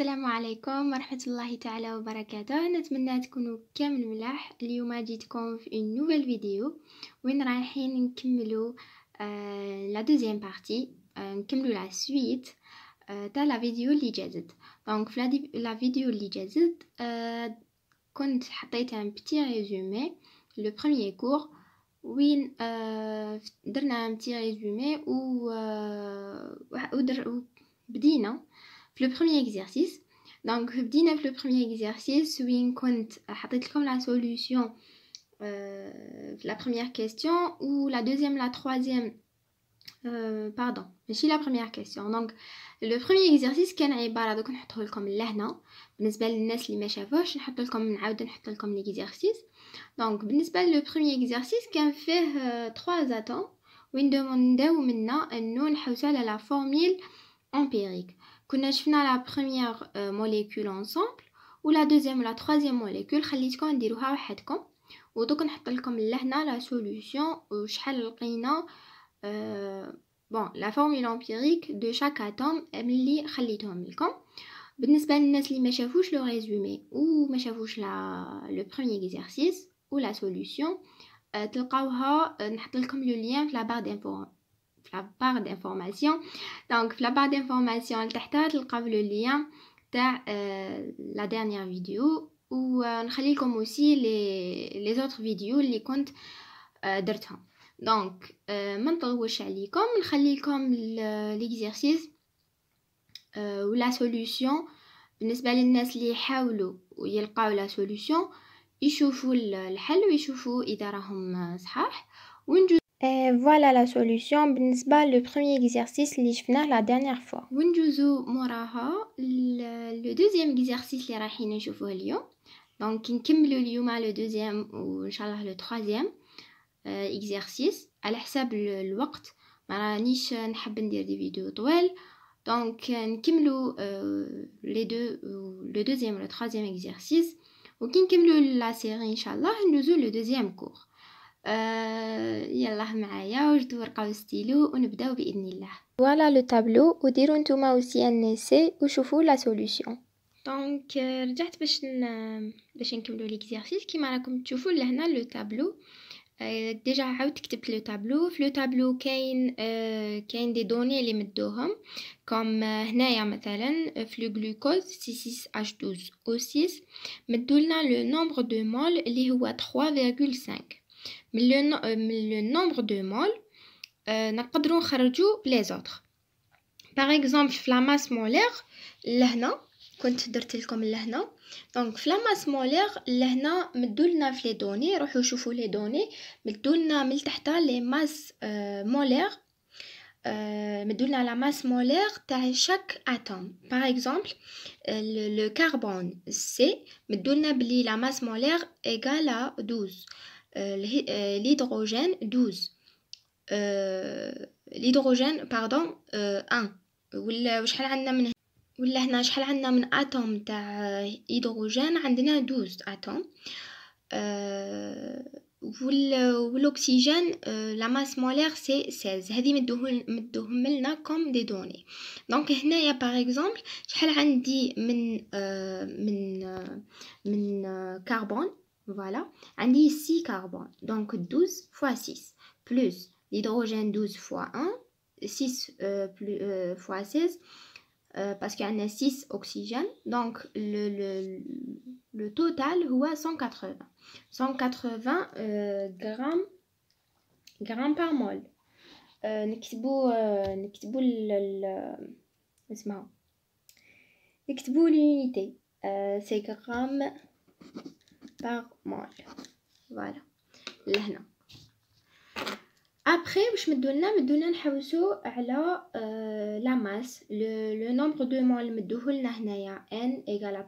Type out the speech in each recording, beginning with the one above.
السلام عليكم ورحمة الله تعالى وبركاته نتمنى تكونوا كامل ملاح اليوم جيتكم في اون نوفيل فيديو وين رايحين نكملو لا دوزيام بارتي نكملوا نكملو لا سويت تاع لا فيديو اللي جازت دونك في لا فيديو اللي جازت آه، كنت حطيت ان بتي ريزومي لو بروميير كور وين آه، درنا ان بتي ريزومي و, و بدينا le premier exercice. Donc, neuf le premier exercice, swing la solution, euh, la première question, ou la deuxième, la troisième, euh, pardon, mais suis la première question. Donc, le premier exercice, qu'on a donc on a comme l'exercice. Donc, le premier exercice, a fait euh, trois attentes, on demande à la formule empirique. Quand nous avons la première euh, molécule ensemble, ou la deuxième ou la troisième molécule, nous allons les indiquer nous allons vous la solution ou euh, la formule empirique de chaque atome. Nous vous avez mis en place. Pour le résumé ou le premier exercice ou la solution, Nous allez trouver le lien dans la barre d'informations la barre d'information donc la barre d'information لتحتها تلقاو le lien تاع euh, la dernière vidéo نخلي لكم euh, aussi les les autres vidéos اللي كنت درتهم donc ما نطولش عليكم نخلي لكم l'exercice euh, la solution بالنسبة للناس اللي يحاولوا ويلقاو لا solution يشوفوا الحل ويشوفوا اذا راهم صحاح ونجو voilà la solution. Je le premier exercice que la dernière fois. Je moraha le deuxième exercice que je vous Donc, on vais le deuxième ou le troisième euh, exercice. à vais vous donner le temps. Je des vidéos. Donc, on vais vous le deuxième ou le troisième exercice. ou je vais la série, inshallah, le deuxième cours. آه، يلا يلاه معايا وجدوا ورقه وستيلو ونبداو باذن الله فوالا لو تابلو وديروا نتوما اوسي ان اسي وشوفوا لا سوليوشن دونك رجعت باش ن... باش نكملوا ليكزيرسيس كيما راكم تشوفوا لهنا لو تابلو آه، ديجا عاود كتبت لو تابلو في لو تابلو كاين آه، كاين دي دوني اللي مدوهم كوم هنايا مثلا في لو غلوكوز سي 6 اش 12 او 6 مدولنا لو نومبر دو مول اللي هو 3.5 من لو من نومبر دو مول آه، نقدروا نخرجوا لي زوتر باغ اكزومبل في لا ماس مولير لهنا كنت درت لكم لهنا دونك في لا ماس مولير لهنا مدوا لنا في لي دوني روحوا شوفوا لي دوني مدوا لنا من تحت لي ماس آه، مولير آه، مدوا لنا لا ماس مولير تاع شاك اتوم باغ اكزومبل لو كربون سي مدوا لنا بلي لا ماس مولير ايغال 12 Euh, euh, l'hydrogène 12 euh, l'hydrogène pardon 1 ولا شحال عندنا من ولا هنا شحال عندنا من اتوم تاع هيدروجين عندنا 12 اتوم والاكسجين لا ماس مولير سي 16 هذه مدوهم مدوهم لنا كوم دي دوني دونك هنايا باغ اكزومبل شحال عندي من من من كربون Voilà. On dit 6 carbones. Donc 12 fois 6 plus l'hydrogène 12 fois 1. 6 euh, euh, fois 16 euh, parce qu'il y en a 6 oxygène, Donc le, le, le total est 180. 180 grammes, grammes par mol. l'unité c'est grammes مول فوالا لهنا ابخي واش مدو لنا نحوسو على لا ماس لو نومبر دو مول مدوه لنا هنايا ان ايغال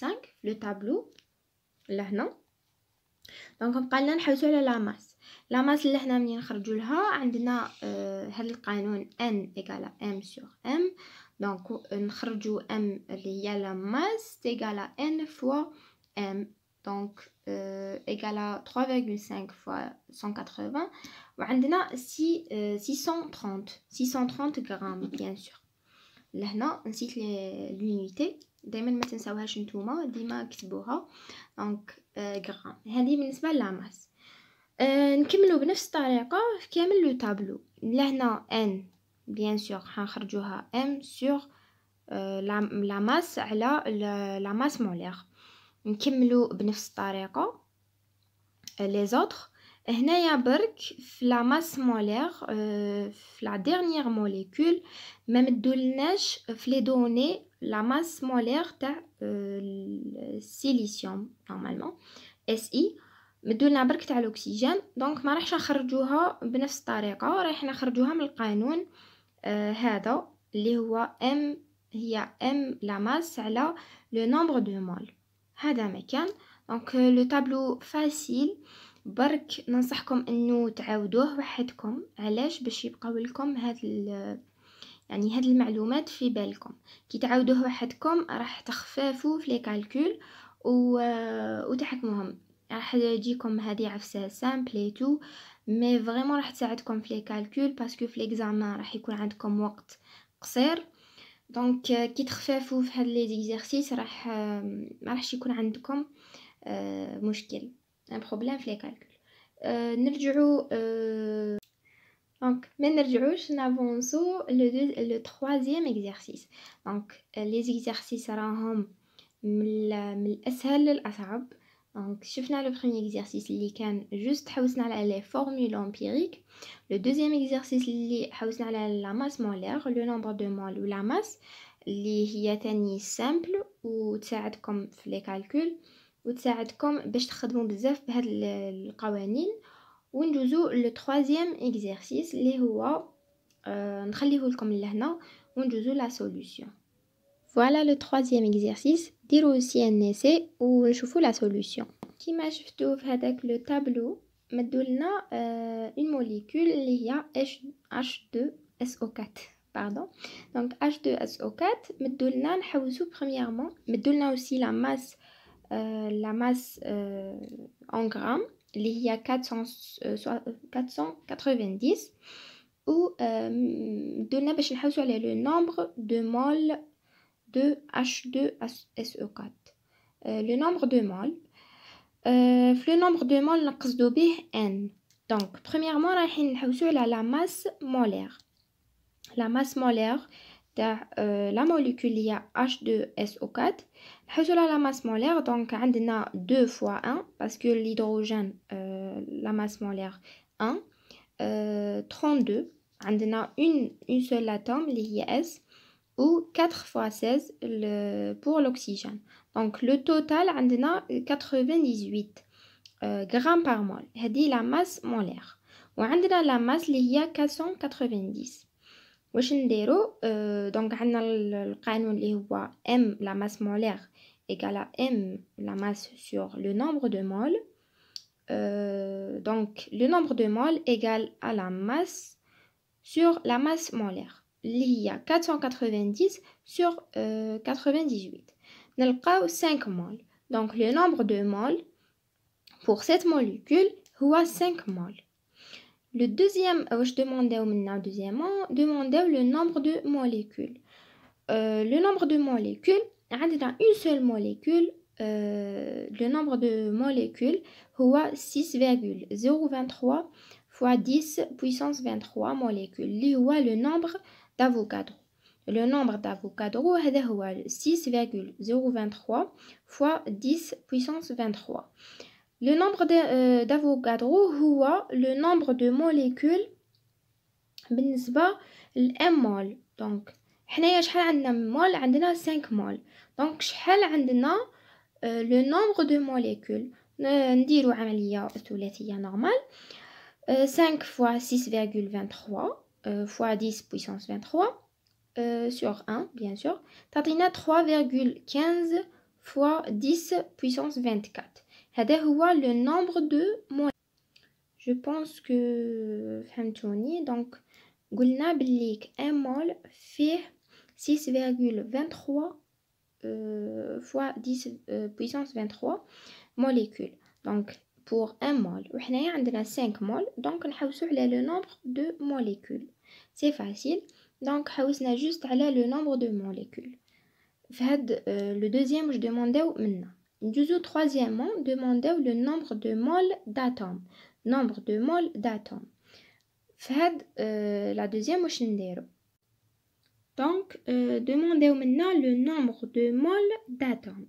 3.5 لو تابلو لهنا دونك بقى لنا نحوسو على لا ماس لا ماس اللي حنا منين نخرجوا لها عندنا euh, هذا القانون ان ايغال ام سور ام دونك نخرجوا ام اللي هي لا ماس ايغال ان فوا ام donc euh, égal à 3,5 fois 180 on a 630 630 grammes bien sûr là on cite l'unité on ne fait pas ça donc euh, grammes c'est la masse نكملوا بنفس الطريقة On كامل bien sûr, لهنا N on سيغ حنخرجوها M نكملو بنفس الطريقه لي زوتر هنايا برك في لا ماس مولير في لا ديرنيير موليكول ما مدولناش في لي دوني لا ماس مولير تاع آه، السيليسيوم نورمالمون اس اي مدولنا برك تاع الاكسجين دونك ما راحش نخرجوها بنفس الطريقه رايح نخرجوها من القانون آه هذا اللي هو ام هي ام لا ماس على لو نومبر دو مول هذا مكان دونك لو طابلو فاسيل برك ننصحكم انه تعاودوه وحدكم علاش باش يبقاو لكم هاد يعني هاد المعلومات في بالكم كي تعاودوه وحدكم راح تخفافوا في لي كالكول و... وتحكموهم راح تجيكم هادي عفسه سامبل تو مي فريمون راح تساعدكم في لي كالكول باسكو في ليكزامان راح يكون عندكم وقت قصير دونك كي تخففوا في هاد لي زيكزارسيس راح ما راحش يكون عندكم مشكل ان بروبليم في لي كالكول نرجعوا دونك ما نرجعوش نافونسو لو لو تروازيام اكزيرسيس دونك لي زيكزارسيس راهم من الاسهل للاصعب Donc, شفنا le premier exercice اللي كان juste حوسنا على les formules empiriques. Le deuxième exercice اللي حوسنا على la masse molaire, le nombre de moles ou la masse اللي هي تاني simple تساعدكم في les calculs تساعدكم باش تخدموا بزاف بهاد القوانين faire les troisième exercice اللي هو لكم لهنا وندوزو la solution. Voilà le troisième exercice. Dire aussi un essai ou نشوفوا la solution. Qui vu dans le tableau, تابلو euh, une molécule y a H2SO4 pardon donc H2SO4 مدولنا نحوسو premièrement مدولنا aussi la masse euh, la masse euh, en grammes y a 490 Ou مدولنا pour le nombre de moles 2 h 2 so 4 le nombre de moles euh, le nombre de moles به N donc premièrement on va la masse molaire la masse molaire de euh, la molécule H2SO4 Nous la masse molaire donc a 2 fois 1 parce que l'hydrogène euh, la masse molaire 1 32 a une une seule atome lis ou 4 fois 16 pour l'oxygène. Donc le total, on a 98 euh, grammes par mol. C'est la masse molaire. Ou on a la masse liée 490. Euh, donc, on a le canon M, la masse molaire, égale à M, la masse sur le nombre de mol. Euh, donc le nombre de mol égale à la masse sur la masse molaire a 490 sur 98. 98. avons 5 mol Donc le nombre de moles pour cette molécule est 5 mol. Le deuxième, oh, je demandais deuxièmement, demandais le nombre de molécules. Euh, le nombre de molécules, dans a une seule molécule, euh, le nombre de molécules est 6,023 fois 10 puissance 23 molécules. le nombre d'Avogadro. Le nombre d'Avogadro, est 6,023 fois 10 puissance 23. Le nombre euh, d'Avogadro est euh, le nombre de molécules بالنسبة mol, Donc, دونك حنايا شحال عندنا عندنا 5 mol. Donc شحال عندنا euh, le nombre de molécules, نديرو عملية ثلاثية نورمال 5 fois 6,23 euh, fois 10 puissance 23 euh, sur 1, bien sûr. Tatina 3,15 fois 10 puissance 24. هذا le nombre de molécules. Je pense que donc قلنا بلي mol, fait 6,23 euh, fois 10 puissance 23 molécules. Donc pour 1 mol. On il a 5 mol. Donc, nous avons le nombre de molécules. C'est facile. Donc, nous avons juste le nombre de molécules. Fait, euh, le deuxième, je demandais maintenant. Nous avons troisièmement demander le nombre de moles d'atomes. Nombre de moles d'atomes. Fait, euh, la deuxième, je vais donc, euh, demandez-vous maintenant le nombre de moles d'atomes.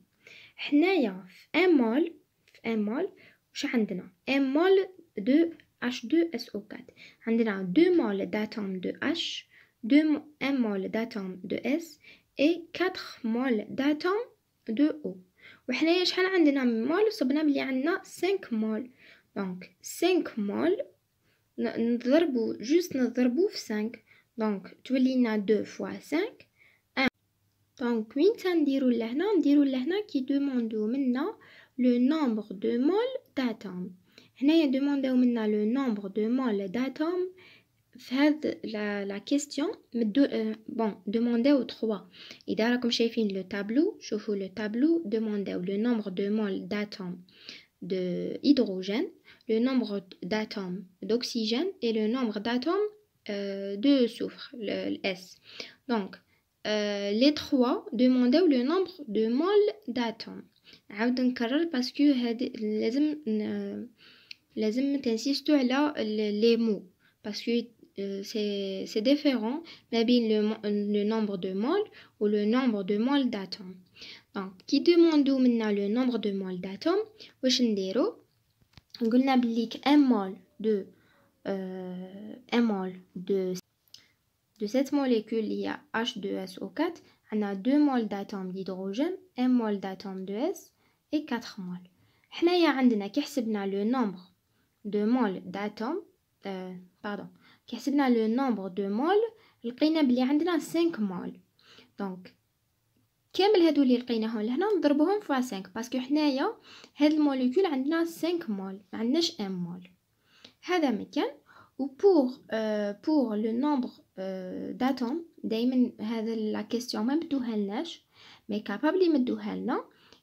Nous avons 1 mol, 1 mol, وش عندنا ان مول دو اش دو اس او 4 عندنا دو مول داتوم دو اش دو ام مول داتوم دو اس اي 4 مول داتوم دو او وحنايا شحال عندنا من مول صبنا بلي عندنا 5 مول دونك 5 مول نضربو جوست نضربو في 5 دونك تولي لنا 2 فوا 5 1 دونك وين تنديرو لهنا نديرو لهنا كي دوموندو منا le nombre de moles d'atomes. demandé au منا le nombre de moles d'atomes. Faites la, question euh, Bon, demandez aux trois. Et d'ailleurs, comme je fait le tableau je vous le tableau demandez le nombre de moles d'atomes de hydrogène, le nombre d'atomes d'oxygène et le nombre d'atomes euh, de soufre, le, S. Donc, euh, les trois demandaient le nombre de moles d'atomes. عاود parce que هادي لازم لازم insister sur les mots. Parce c'est c'est différent mais le, nombre de moles ou le nombre de moles d'atomes donc qui demande منا le nombre de moles d'atomes واش نديرو قلنا بليك 1 de euh, mol de cette molécule il y a H2SO4 on a deux moles d'atomes d'hydrogène 1 mol d'atomes de S اي 4 مول حنايا عندنا كي حسبنا لو نومبر دو مول داتوم باردون كي حسبنا لو نومبر دو مول لقينا بلي عندنا 5 مول دونك كامل هادو اللي لقيناهم لهنا نضربوهم فوا 5 باسكو حنايا هاد الموليكول عندنا 5 مول ما عندناش 1 مول هذا مكان وبور euh, بور لو نومبر داتوم دائما هذا لا كيسيون ما مدوها لناش مي كابابلي يمدوها لنا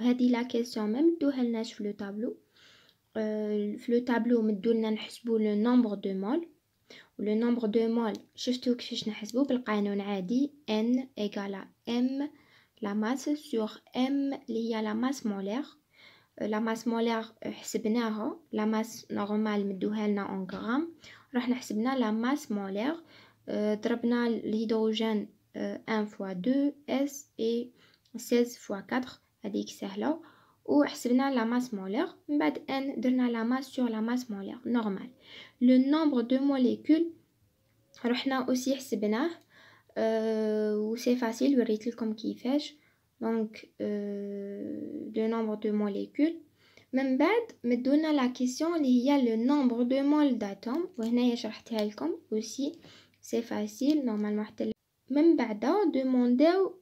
Et c'est la question que nous avons fait sur le tableau. le tableau, nous avons décidé de calculer le nombre de molles. Et le nombre de molles, c'est ce que nous avons calculé dans le cadre normal. N égale à M, la masse sur M, qui est la masse molaire. La masse molaire, nous l'avons calculée. La masse normale, nous l'avons en grammes. Nous avons calculé la masse molaire. Nous avons calculé l'hydrogène 1 fois 2, S et 16 fois 4 que c'est là ou est-ce la masse molaire mais n donne la masse sur la masse molaire normale le nombre de molécules reviendra aussi c'est euh, ou c'est facile vous réclamez comme qui fait donc euh, le nombre de molécules mais mais donnez la question il y a le nombre de moles d'atomes vous avez cherché comme aussi c'est facile normalement من بعد دومونداو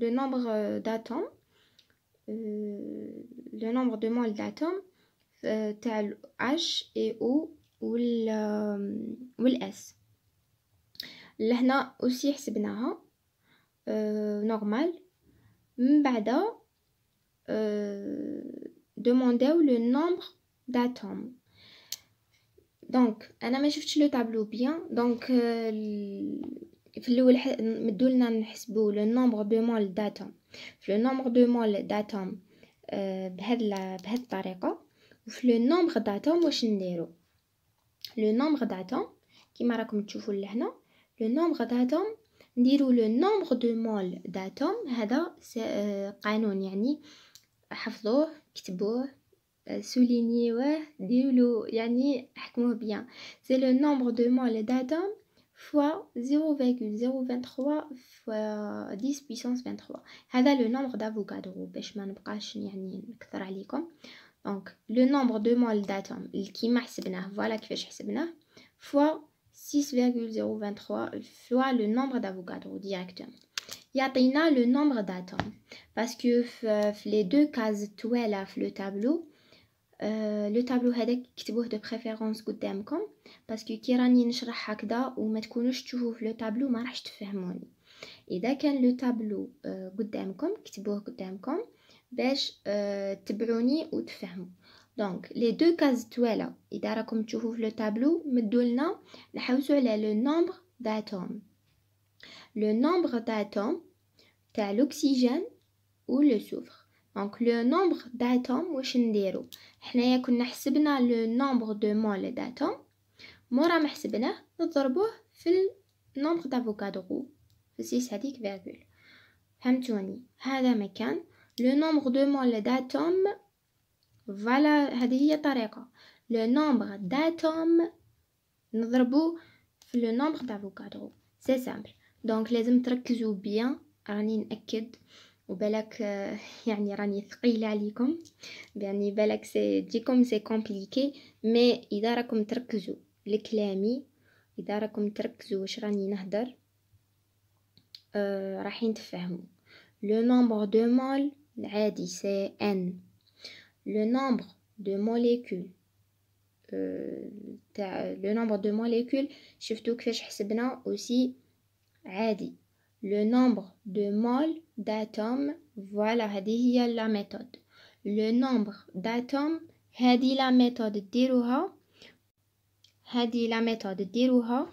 لو نومبر داتوم لو نومبر دو مول داتوم تاع ال H اي او وال والاس لهنا اوسي حسبناها نورمال من بعد دومونداو لو نومبر داتوم دونك انا ما شفتش لو طابلو بيان دونك euh, في الاول مدوا لنا نحسبوا لو نومبر دو مول داتا في لو نومبر دو مول داتا بهاد بهاد الطريقه وفي لو نومبر داتا واش نديرو لو نومبر داتا كيما راكم تشوفوا لهنا لو نومبر داتا نديرو لو نومبر دو مول داتا هذا آه، قانون يعني حفظوه كتبوه Euh, soulignez-le, bien. C'est le nombre de moles d'atomes fois 0,023 fois 10 puissance 23 C'est le nombre d'avocados باش ما نبقاش يعني نكثر عليكم donc le nombre de moles d'atomes كيما حسبناه voilà كيفاش حسبناه fois 6,023 fois le nombre d'avocados directement y a le nombre d'atomes parce que les deux cases tuelles dans le tableau آه، لو تابلو هذاك كتبوه دو بريفيرونس قدامكم باسكو كي راني نشرح هكذا وما تكونوش تشوفوه في لو تابلو ما راحش تفهموني اذا كان لو تابلو آه، قدامكم كتبوه قدامكم باش آه، تبعوني وتفهموا دونك لي دو كاز توالا اذا راكم تشوفوا في لو تابلو لنا نحوسوا على لو نومبر داتوم لو نومبر داتوم تاع لوكسيجين و لو سوفر دونك لو نومبر داتوم واش نديرو حنايا كنا حسبنا لو نومبر دو مول داتوم مورا ما حسبناه نضربوه في النومبر دافوكادو في سيس هذيك فيرغول فهمتوني هذا مكان لو نومبر دو مول داتوم فوالا هذه هي الطريقه لو نومبر داتوم نضربو في لو نومبر دافوكادو سي سامبل دونك لازم تركزوا بيان راني ناكد وبالك آه، يعني راني ثقيله عليكم يعني بالك سي تجيكم سي كومبليكي مي اذا راكم تركزوا لكلامي اذا راكم تركزوا واش راني نهدر آه راحين تفهموا لو نومبر دو مول عادي سي ان لو نومبر دو موليكول آه، تاع لو نومبر دو موليكول شفتو كيفاش حسبنا اوسي عادي لو نومبر دو مول d'atomes voilà هذه هي لا méthode. Le nombre d'atomes هذه لا ميثود ديروها هذه لا ميثود ديروها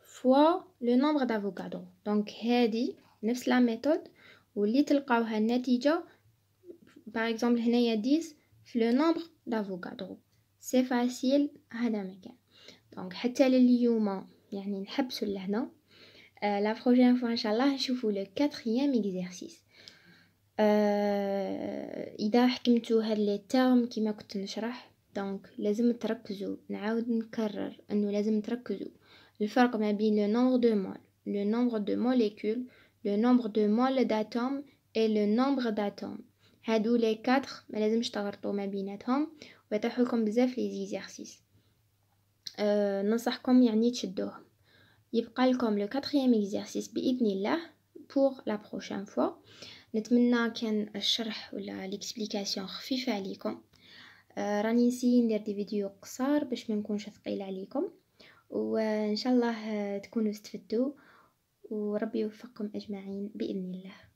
fois le nombre d'avocados Donc, هذه نفس لا ميثود واللي تلقاوها النتيجه باغ اكزومبل هنايا 10 le nombre نومبر C'est facile, هذا مكان Donc, حتى لليوم يعني نحبسوا لهنا la prochaine fois, Inch'Allah, je vous le quatrième exercice. إذا حكمتوا هاد لي تيرم كيما كنت نشرح دونك لازم تركزوا نعاود نكرر انه لازم تركزوا الفرق ما بين لو نومبر دو مول لو نومبر دو موليكول لو نومبر دو مول داتوم اي لو نومبر داتوم هادو لي ما لازمش ما بيناتهم يبقى لكم لو كاتريام اكزرسيس باذن الله بور لا بروشان فوا نتمنى كان الشرح ولا ليكسبليكاسيون خفيفه عليكم آه، راني نسي ندير دي فيديو قصار باش ما نكونش ثقيل عليكم وان شاء الله آه، تكونوا استفدتوا وربي يوفقكم اجمعين باذن الله